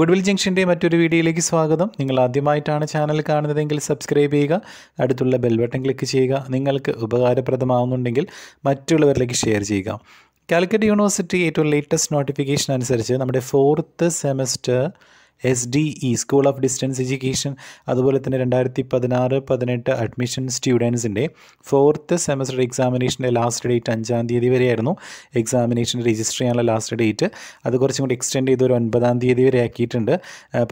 goodwill ജംഗ്ഷൻ്റെ മറ്റൊരു വീഡിയോയിലേക്ക് സ്വാഗതം നിങ്ങൾ ആദ്യമായിട്ടാണ് ചാനൽ കാണുന്നതെങ്കിൽ സബ്സ്ക്രൈബ് ചെയ്യുക അടുത്തുള്ള ബെൽ ബട്ടൺ ക്ലിക്ക് ചെയ്യുക നിങ്ങൾക്ക് ഉപകാരപ്രദമാകുന്നുണ്ടെങ്കിൽ മറ്റുള്ളവരിലേക്ക് ഷെയർ ചെയ്യുക കാലിക്കറ്റ് യൂണിവേഴ്സിറ്റി ഏറ്റവും ലേറ്റസ്റ്റ് നോട്ടിഫിക്കേഷൻ അനുസരിച്ച് നമ്മുടെ fourth semester S D E school of distance education അതുപോലെ തന്നെ രണ്ടായിരത്തി പതിനാറ് പതിനെട്ട് അഡ്മിഷൻ സ്റ്റുഡൻസിൻ്റെ ഫോർത്ത് സെമസ്റ്റർ എക്സാമിനേഷൻ്റെ ലാസ്റ്റ് ഡേറ്റ് അഞ്ചാം തീയതി വരെയായിരുന്നു എക്സാമിനേഷൻ രജിസ്റ്റർ ചെയ്യാനുള്ള ലാസ്റ്റ് ഡേറ്റ് അത് കുറച്ചും കൂടി എക്സ്റ്റെൻഡ് ചെയ്ത് ഒരു ഒൻപതാം തീയതി വരെ ആക്കിയിട്ടുണ്ട്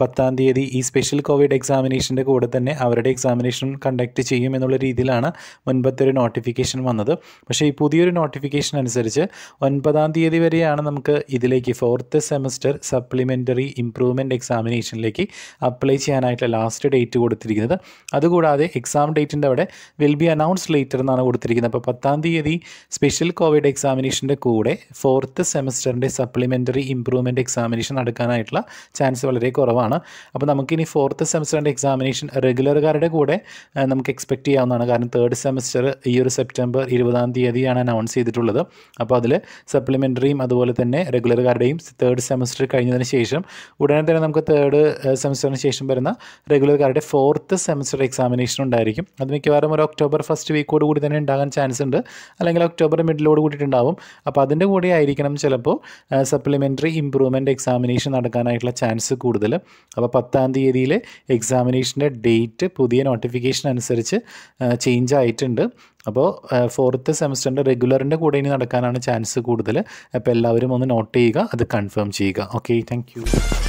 പത്താം തീയതി ഈ സ്പെഷ്യൽ കോവിഡ് എക്സാമിനേഷൻ്റെ കൂടെ തന്നെ അവരുടെ എക്സാമിനേഷൻ കണ്ടക്ട് ചെയ്യും എന്നുള്ള രീതിയിലാണ് മുൻപത്തെ ഒരു നോട്ടിഫിക്കേഷൻ വന്നത് പക്ഷേ ഈ പുതിയൊരു നോട്ടിഫിക്കേഷൻ അനുസരിച്ച് ഒൻപതാം തീയതി വരെയാണ് നമുക്ക് ഇതിലേക്ക് fourth semester supplementary improvement exam എക്സാമിനേഷനിലേക്ക് അപ്ലൈ ചെയ്യാനായിട്ടുള്ള ലാസ്റ്റ് ഡേറ്റ് കൊടുത്തിരിക്കുന്നത് അതുകൂടാതെ എക്സാം ഡേറ്റിൻ്റെ അവിടെ വിൽ ബി അനൗൺസ് ലേറ്റർ എന്നാണ് കൊടുത്തിരിക്കുന്നത് അപ്പോൾ പത്താം തീയതി സ്പെഷ്യൽ കോവിഡ് എക്സാമിനേഷൻ്റെ കൂടെ ഫോർത്ത് സെമസ്റ്ററിൻ്റെ സപ്ലിമെൻ്ററി ഇംപ്രൂവ്മെൻ്റ് എക്സാമിനേഷൻ നടക്കാനായിട്ടുള്ള ചാൻസ് വളരെ കുറവാണ് അപ്പോൾ നമുക്കിനി ഫോർത്ത് സെമസ്റ്ററിൻ്റെ എക്സാമിനേഷൻ റെഗുലറുകാരുടെ കൂടെ നമുക്ക് എക്സ്പെക്റ്റ് ചെയ്യാവുന്നതാണ് കാരണം തേർഡ് സെമസ്റ്റർ ഈ ഒരു സെപ്റ്റംബർ ഇരുപതാം തീയതിയാണ് അനൗൺസ് ചെയ്തിട്ടുള്ളത് അപ്പോൾ അതിൽ സപ്ലിമെൻ്ററിയും അതുപോലെ തന്നെ റെഗുലറുകാരുടെയും തേർഡ് സെമസ്റ്റർ കഴിഞ്ഞതിന് ശേഷം ഉടനെ തന്നെ നമുക്ക് തേർഡ് സെമിസ്റ്ററിന് uh, ശേഷം വരുന്ന റെഗുലർക്കാരുടെ ഫോർത്ത് സെമിസ്റ്റർ എക്സാമിനേഷൻ ഉണ്ടായിരിക്കും അത് മിക്കവാറും ഒരു ഒക്ടോബർ ഫസ്റ്റ് വീക്കോട് കൂടി തന്നെ ഉണ്ടാകാൻ ചാൻസ് ഉണ്ട് അല്ലെങ്കിൽ ഒക്ടോബർ മിഡിലോട് കൂടിയിട്ടുണ്ടാവും അപ്പോൾ അതിൻ്റെ കൂടെ ആയിരിക്കണം ചിലപ്പോൾ സപ്ലിമെൻ്ററി ഇമ്പ്രൂവ്മെൻറ്റ് എക്സാമിനേഷൻ നടക്കാനായിട്ടുള്ള ചാൻസ് കൂടുതൽ അപ്പോൾ പത്താം തീയതിയിലെ എക്സാമിനേഷൻ്റെ ഡേറ്റ് പുതിയ നോട്ടിഫിക്കേഷൻ അനുസരിച്ച് ചേഞ്ച് uh, ആയിട്ടുണ്ട് അപ്പോൾ ഫോർത്ത് സെമിസ്റ്ററിൻ്റെ റെഗുലറിൻ്റെ കൂടെ ഇനി നടക്കാനാണ് ചാൻസ് കൂടുതൽ അപ്പോൾ എല്ലാവരും ഒന്ന് നോട്ട് ചെയ്യുക അത് കൺഫേം ചെയ്യുക ഓക്കെ താങ്ക്